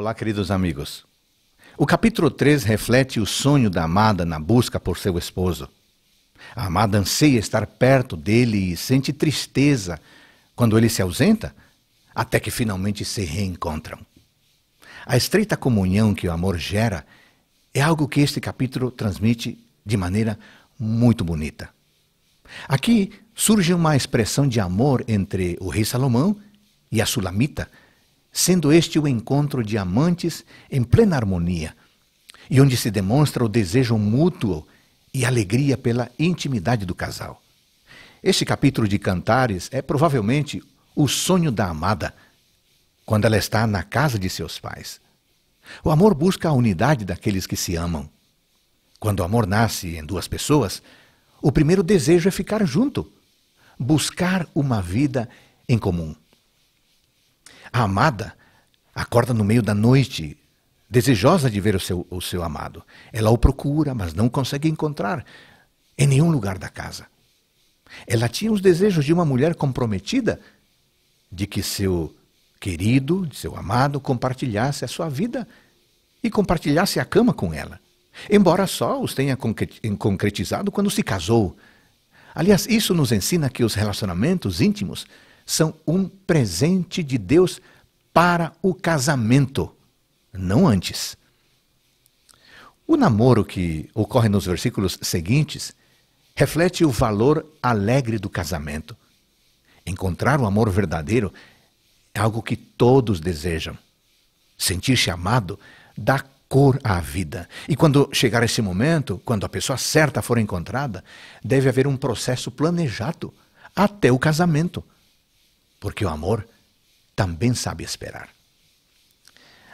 Olá, queridos amigos. O capítulo 3 reflete o sonho da amada na busca por seu esposo. A amada anseia estar perto dele e sente tristeza quando ele se ausenta, até que finalmente se reencontram. A estreita comunhão que o amor gera é algo que este capítulo transmite de maneira muito bonita. Aqui surge uma expressão de amor entre o rei Salomão e a sulamita, sendo este o encontro de amantes em plena harmonia, e onde se demonstra o desejo mútuo e alegria pela intimidade do casal. Este capítulo de Cantares é provavelmente o sonho da amada, quando ela está na casa de seus pais. O amor busca a unidade daqueles que se amam. Quando o amor nasce em duas pessoas, o primeiro desejo é ficar junto, buscar uma vida em comum. A amada acorda no meio da noite, desejosa de ver o seu, o seu amado. Ela o procura, mas não consegue encontrar em nenhum lugar da casa. Ela tinha os desejos de uma mulher comprometida de que seu querido, de seu amado, compartilhasse a sua vida e compartilhasse a cama com ela. Embora só os tenha concretizado quando se casou. Aliás, isso nos ensina que os relacionamentos íntimos são um presente de Deus para o casamento, não antes. O namoro que ocorre nos versículos seguintes reflete o valor alegre do casamento. Encontrar o amor verdadeiro é algo que todos desejam. Sentir-se amado dá cor à vida. E quando chegar esse momento, quando a pessoa certa for encontrada, deve haver um processo planejado até o casamento porque o amor também sabe esperar.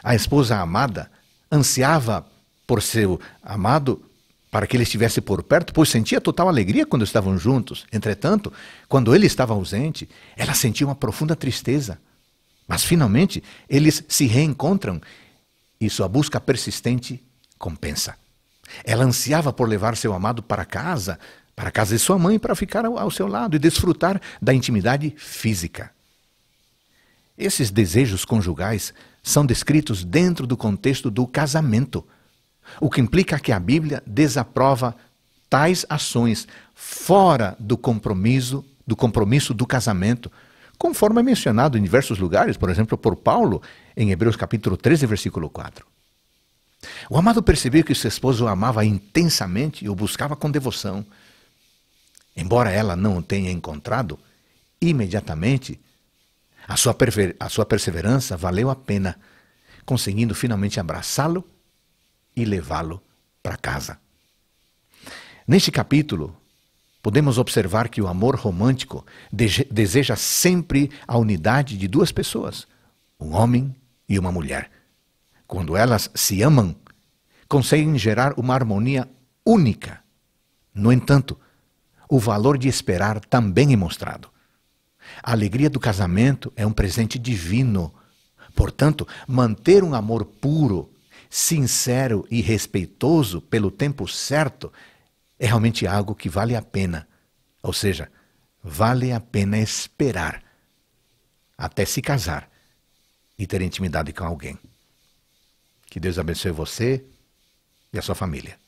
A esposa amada ansiava por seu amado para que ele estivesse por perto, pois sentia total alegria quando estavam juntos. Entretanto, quando ele estava ausente, ela sentia uma profunda tristeza. Mas finalmente eles se reencontram e sua busca persistente compensa. Ela ansiava por levar seu amado para casa, para casa de sua mãe, para ficar ao, seu lado e desfrutar da intimidade física. Esses desejos conjugais são descritos dentro do contexto do casamento, o que implica que a Bíblia desaprova tais ações fora do compromisso, do compromisso do casamento, conforme é mencionado em diversos lugares, por exemplo, por Paulo em Hebreus capítulo 13, versículo 4. O amado percebeu que seu esposo o amava intensamente e o buscava com devoção. Embora ela não o tenha encontrado, imediatamente a sua, a sua perseverança valeu a pena, conseguindo finalmente abraçá-lo e levá-lo para casa. Neste capítulo, podemos observar que o amor romântico deseja sempre a unidade de duas pessoas, um homem e uma mulher. Quando elas se amam, conseguem gerar uma harmonia única. No entanto, o valor de esperar também é mostrado. A alegria do casamento é um presente divino. Portanto, manter um amor puro, sincero e respeitoso pelo tempo certo é realmente algo que vale a pena. Ou seja, vale a pena esperar até se casar e ter intimidade com alguém. Que Deus abençoe você e a sua família.